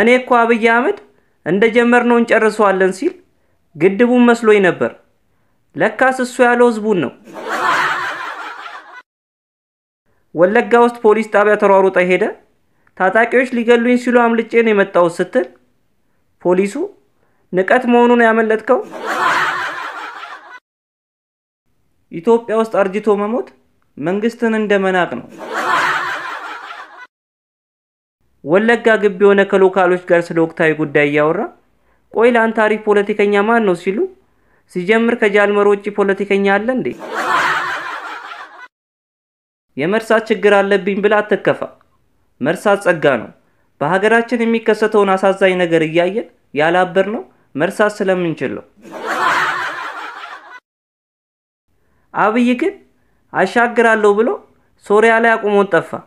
እኔ እኮ አብይ አህመድ ነው እንጨርሰዋለን ሲል ግድቡን መስሎኝ ነበር። ለካስ እሱ ያለው ህዝቡን ነው። ወለጋ ውስጥ ፖሊስ ጣቢያ ተሯሩጠ ሄደ። ታጣቂዎች ሊገሉኝ ሲሉ አምልጬ ነው የመጣሁት ስትል ፖሊሱ ንቀት መሆኑን ያመለጥከው። ኢትዮጵያ ውስጥ አርጅቶ መሞት መንግስትን እንደመናቅ ነው። ወለጋ ግቢ የሆነ ከሎካሎች ጋር ስለ ወቅታዊ ጉዳይ እያወራ ቆይ ለአንተ አሪፍ ፖለቲከኛ ማን ነው ሲሉ ሲጀምር ከጃልመሮ ውጭ ፖለቲከኛ አለ እንዴ? የመርሳት ችግር አለብኝ ብላ አትከፋ። መርሳት ጸጋ ነው። በሀገራችን የሚከሰተውን አሳዛኝ ነገር እያየን ያላበር ነው መርሳት ስለምንችል ነው። አብይ ግን አሻግራለሁ ብሎ ሶሪያ ላይ አቁሞን ጠፋ።